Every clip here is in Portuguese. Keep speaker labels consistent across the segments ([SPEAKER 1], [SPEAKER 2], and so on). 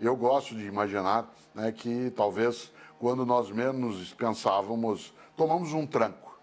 [SPEAKER 1] Eu gosto de imaginar né, que talvez quando nós menos pensávamos, tomamos um tranco.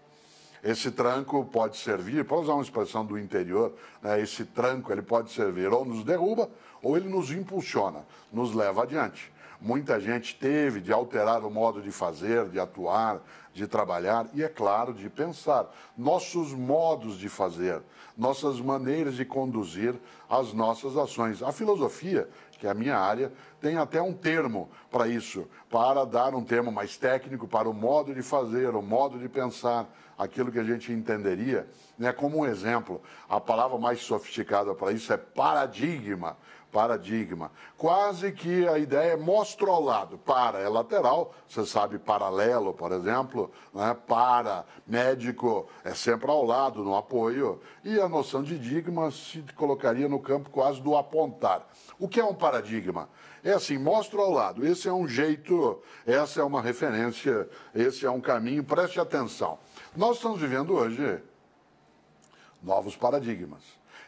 [SPEAKER 1] Esse tranco pode servir, para usar uma expressão do interior, né, esse tranco ele pode servir ou nos derruba ou ele nos impulsiona, nos leva adiante muita gente teve de alterar o modo de fazer, de atuar, de trabalhar e, é claro, de pensar. Nossos modos de fazer, nossas maneiras de conduzir as nossas ações. A filosofia, que é a minha área, tem até um termo para isso, para dar um termo mais técnico para o modo de fazer, o modo de pensar, aquilo que a gente entenderia né, como um exemplo. A palavra mais sofisticada para isso é paradigma paradigma. Quase que a ideia é mostra ao lado. Para é lateral, você sabe, paralelo, por exemplo. Né? Para, médico, é sempre ao lado, no apoio. E a noção de digma se colocaria no campo quase do apontar. O que é um paradigma? É assim, mostra ao lado. Esse é um jeito, essa é uma referência, esse é um caminho, preste atenção. Nós estamos vivendo hoje novos paradigmas.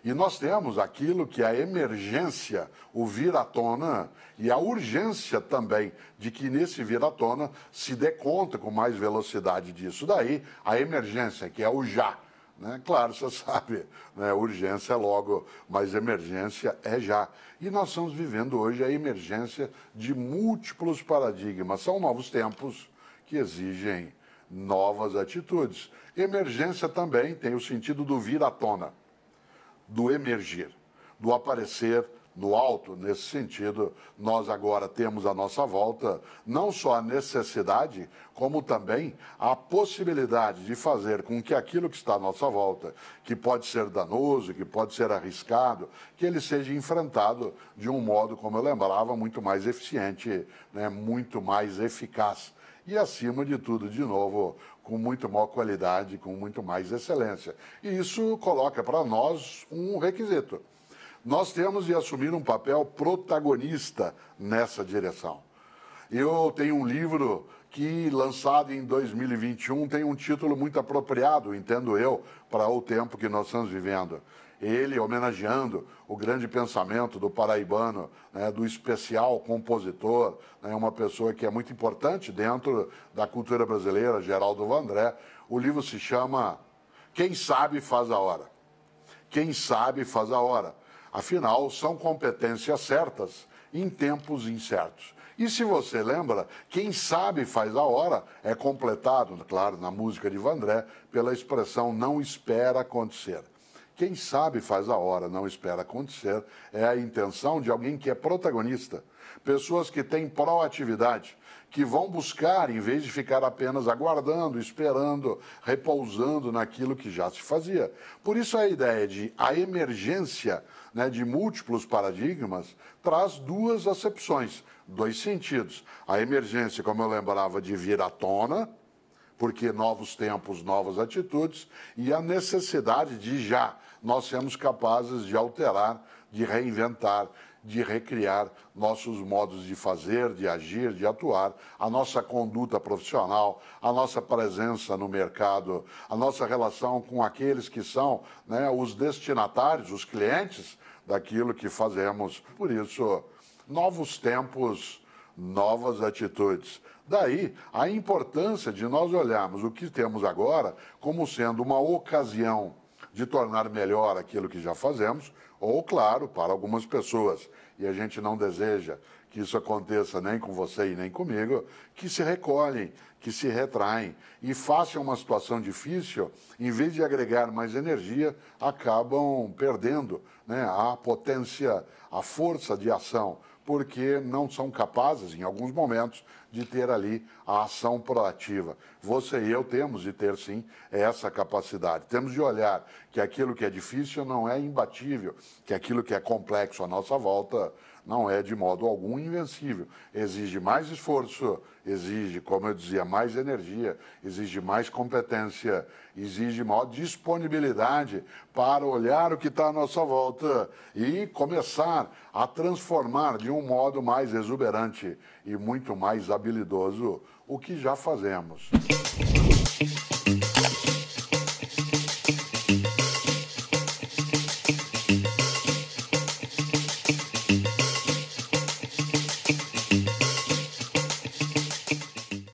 [SPEAKER 1] E nós temos aquilo que é a emergência, o vir à tona, e a urgência também de que nesse vir à tona se dê conta com mais velocidade disso. Daí a emergência, que é o já. Né? Claro, você sabe, né? urgência é logo, mas emergência é já. E nós estamos vivendo hoje a emergência de múltiplos paradigmas. São novos tempos que exigem novas atitudes. Emergência também tem o sentido do vir à tona do emergir, do aparecer no alto. Nesse sentido, nós agora temos à nossa volta não só a necessidade, como também a possibilidade de fazer com que aquilo que está à nossa volta, que pode ser danoso, que pode ser arriscado, que ele seja enfrentado de um modo, como eu lembrava, muito mais eficiente, né, muito mais eficaz e, acima de tudo, de novo, com muito maior qualidade, com muito mais excelência. E isso coloca para nós um requisito. Nós temos de assumir um papel protagonista nessa direção. Eu tenho um livro que, lançado em 2021, tem um título muito apropriado, entendo eu, para o tempo que nós estamos vivendo, ele homenageando o grande pensamento do paraibano, né, do especial compositor, né, uma pessoa que é muito importante dentro da cultura brasileira, Geraldo Vandré. O livro se chama Quem Sabe Faz a Hora. Quem Sabe Faz a Hora. Afinal, são competências certas em tempos incertos. E se você lembra, quem sabe faz a hora é completado, claro, na música de Vandré, pela expressão não espera acontecer. Quem sabe faz a hora, não espera acontecer, é a intenção de alguém que é protagonista. Pessoas que têm proatividade, que vão buscar, em vez de ficar apenas aguardando, esperando, repousando naquilo que já se fazia. Por isso, a ideia de a emergência né, de múltiplos paradigmas traz duas acepções, dois sentidos. A emergência, como eu lembrava, de vir à tona, porque novos tempos, novas atitudes, e a necessidade de já nós sermos capazes de alterar, de reinventar, de recriar nossos modos de fazer, de agir, de atuar, a nossa conduta profissional, a nossa presença no mercado, a nossa relação com aqueles que são né, os destinatários, os clientes daquilo que fazemos. Por isso, novos tempos, novas atitudes. Daí a importância de nós olharmos o que temos agora como sendo uma ocasião de tornar melhor aquilo que já fazemos, ou, claro, para algumas pessoas, e a gente não deseja que isso aconteça nem com você e nem comigo, que se recolhem, que se retraem e façam uma situação difícil, em vez de agregar mais energia, acabam perdendo né, a potência, a força de ação, porque não são capazes, em alguns momentos, de ter ali a ação proativa. Você e eu temos de ter, sim, essa capacidade. Temos de olhar que aquilo que é difícil não é imbatível, que aquilo que é complexo à nossa volta não é de modo algum invencível. Exige mais esforço, exige, como eu dizia, mais energia, exige mais competência, exige maior disponibilidade para olhar o que está à nossa volta e começar a transformar de um modo mais exuberante e muito mais habilidoso o que já fazemos.